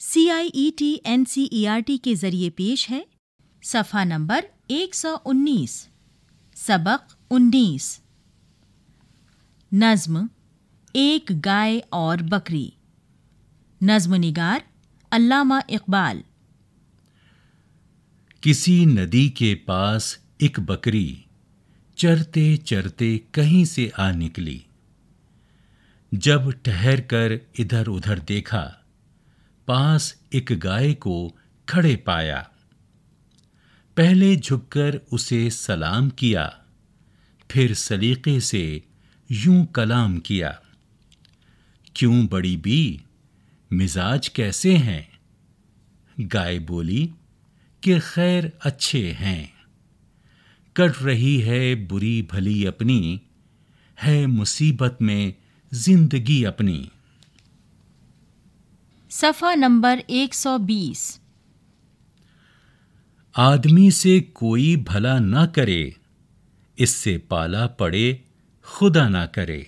C I E T N C E R T के जरिए पेश है सफ़ा नंबर 119 सबक 19 नज्म एक गाय और बकरी नज्म निगार अल्लामा इकबाल किसी नदी के पास एक बकरी चरते चरते कहीं से आ निकली जब ठहर कर इधर उधर देखा पास एक गाय को खड़े पाया पहले झुककर उसे सलाम किया फिर सलीके से यूं कलाम किया क्यों बड़ी बी मिजाज कैसे हैं गाय बोली कि खैर अच्छे हैं कट रही है बुरी भली अपनी है मुसीबत में जिंदगी अपनी सफ़ा नंबर 120 आदमी से कोई भला ना करे इससे पाला पड़े खुदा ना करे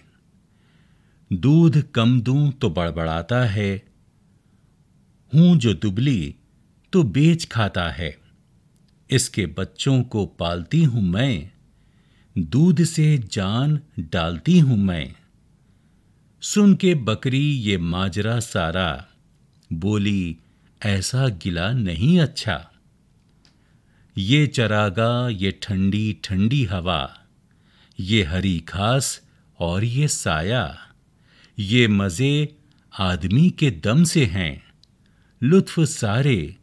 दूध कम दूं तो बड़बड़ाता है हूं जो दुबली तो बेच खाता है इसके बच्चों को पालती हूं मैं दूध से जान डालती हूं मैं सुन के बकरी ये माजरा सारा बोली ऐसा गिला नहीं अच्छा ये चरागा ये ठंडी ठंडी हवा ये हरी घास और ये साया ये मज़े आदमी के दम से हैं लुत्फ़ सारे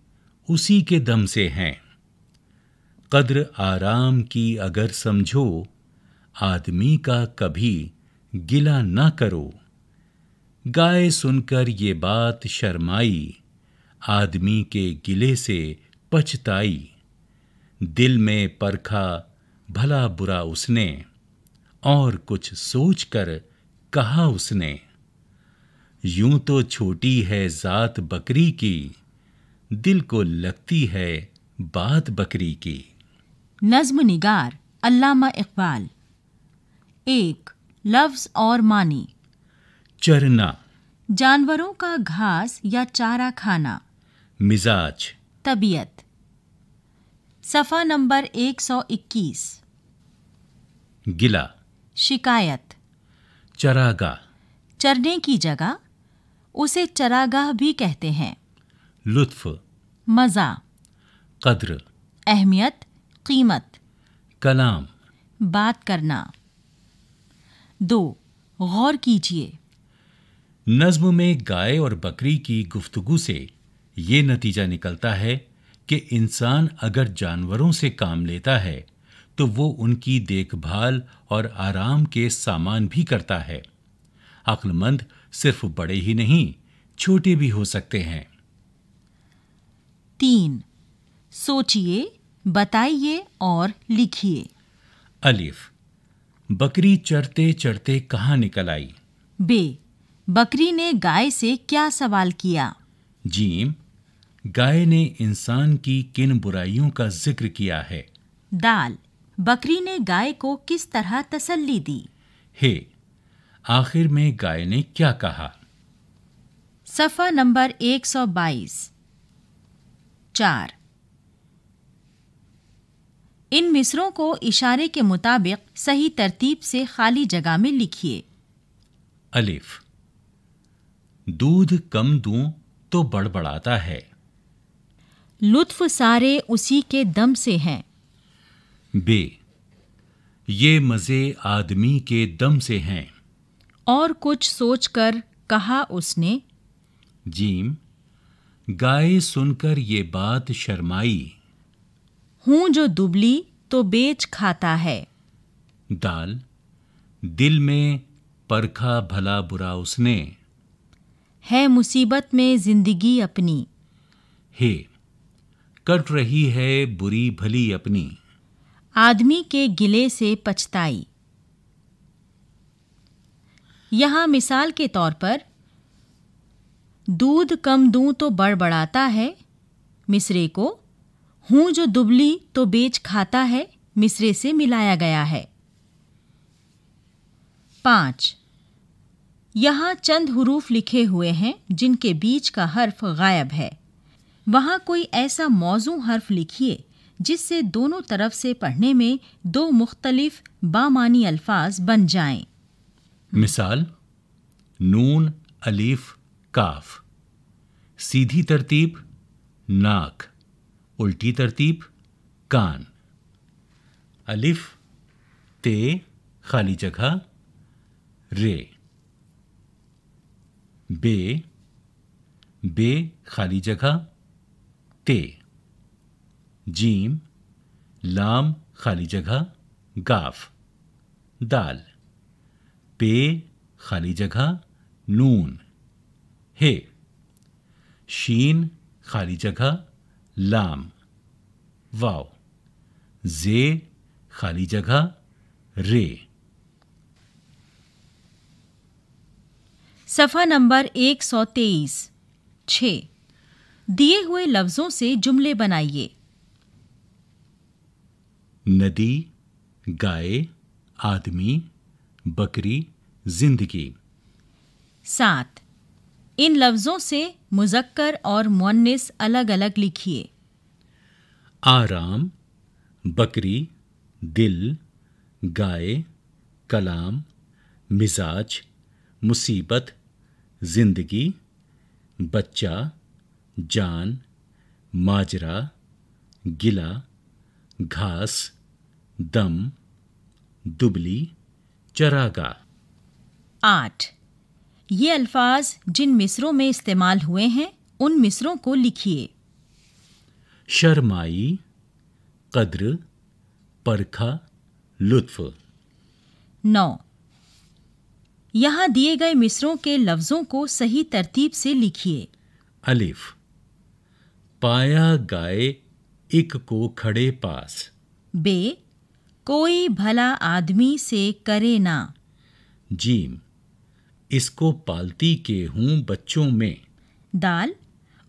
उसी के दम से हैं कद्र आराम की अगर समझो आदमी का कभी गिला ना करो गाय सुनकर ये बात शर्माई आदमी के गिले से पछताई दिल में परखा भला बुरा उसने और कुछ सोच कर कहा उसने यूं तो छोटी है जात बकरी की दिल को लगती है बात बकरी की नज्म निगार अल्लामा इकबाल एक लफ्ज़ और मानी चरना जानवरों का घास या चारा खाना मिजाज तबीयत सफा नंबर 121 गिला शिकायत चरागाह चरने की जगह उसे चरागाह भी कहते हैं लुत्फ मज़ा कद्र अहमियत कीमत कलाम बात करना दो गौर कीजिए नज्म में गाय और बकरी की गुफ्तगु से ये नतीजा निकलता है कि इंसान अगर जानवरों से काम लेता है तो वो उनकी देखभाल और आराम के सामान भी करता है अक्लमंद सिर्फ बड़े ही नहीं छोटे भी हो सकते हैं तीन सोचिए बताइए और लिखिए अलिफ बकरी चढ़ते चढ़ते कहाँ निकल आई बे बकरी ने गाय से क्या सवाल किया जीम गाय ने इंसान की किन बुराइयों का जिक्र किया है दाल बकरी ने गाय को किस तरह तसल्ली दी हे आखिर में गाय ने क्या कहा सफा नंबर 122 चार इन मिसरों को इशारे के मुताबिक सही तरतीब से खाली जगह में लिखिए अलिफ दूध कम दूं तो बड़बड़ाता है लुत्फ सारे उसी के दम से हैं बे ये मज़े आदमी के दम से हैं और कुछ सोचकर कहा उसने जीम गाय सुनकर ये बात शर्माई हूं जो दुबली तो बेच खाता है दाल दिल में परखा भला बुरा उसने है मुसीबत में जिंदगी अपनी हे कट रही है बुरी भली अपनी आदमी के गिले से पछताई यहां मिसाल के तौर पर दूध कम दू तो बड़बड़ाता है मिसरे को हूं जो दुबली तो बेच खाता है मिसरे से मिलाया गया है पांच यहाँ चंद हरूफ लिखे हुए हैं जिनके बीच का हर्फ गायब है वहाँ कोई ऐसा मौजू हर्फ लिखिए जिससे दोनों तरफ से पढ़ने में दो मुख्तलिफ बामानी अल्फाज बन जाएं। मिसाल नून अलीफ काफ सीधी तरतीब नाक उल्टी तरतीब कान अलिफ ते खाली जगह रे बे बे खाली जगह ते जीम लाम खाली जगह गाफ दाल पे खाली जगह नून हे शीन खाली जगह लाम वाव जे खाली जगह रे सफ़ा नंबर 123 छ दिए हुए लफ्ज़ों से जुमले बनाइए नदी गाय आदमी बकरी जिंदगी सात इन लफ्ज़ों से मुजक्कर और मुन्निस अलग अलग लिखिए आराम बकरी दिल गाय कलाम मिजाज मुसीबत जिंदगी बच्चा जान माजरा गिला घास दम दुबली चरागा आठ ये अल्फाज जिन मिसरों में इस्तेमाल हुए हैं उन मिसरों को लिखिए शर्माई कद्र परखा लुत्फ नौ यहाँ दिए गए मिसरों के लफ्जों को सही तरतीब से लिखिए अलिफ पाया गाय एक को खड़े पास बे कोई भला आदमी से करे ना जीम इसको पालती के हूँ बच्चों में दाल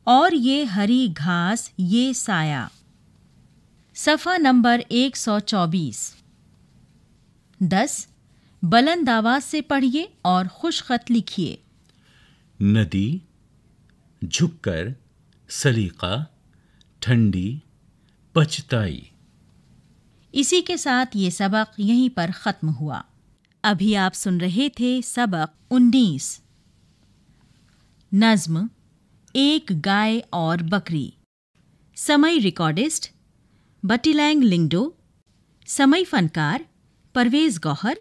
और ये हरी घास ये साया सफ़ा नंबर 124 सौ चौबीस दस बुलंद आवाज से पढ़िए और खुश खत लिखिए नदी झुककर सलीका ठंडी पछताई इसी के साथ ये सबक यहीं पर ख़त्म हुआ अभी आप सुन रहे थे सबक 19 नज्म एक गाय और बकरी समय रिकॉर्डिस्ट बटिलैंग लिंगडो समय फनकार परवेज़ गौहर